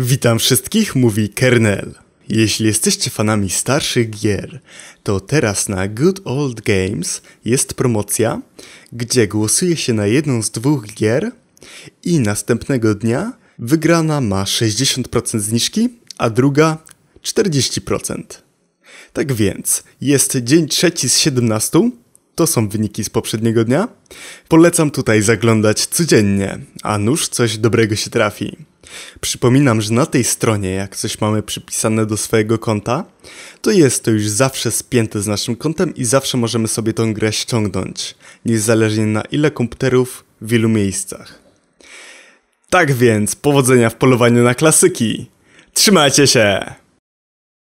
Witam wszystkich, mówi Kernel. Jeśli jesteście fanami starszych gier, to teraz na Good Old Games jest promocja, gdzie głosuje się na jedną z dwóch gier i następnego dnia wygrana ma 60% zniżki, a druga 40%. Tak więc jest dzień trzeci z 17, to są wyniki z poprzedniego dnia. Polecam tutaj zaglądać codziennie, a nuż coś dobrego się trafi. Przypominam, że na tej stronie, jak coś mamy przypisane do swojego konta, to jest to już zawsze spięte z naszym kontem i zawsze możemy sobie tą grę ściągnąć, niezależnie na ile komputerów w ilu miejscach. Tak więc, powodzenia w polowaniu na klasyki! Trzymajcie się!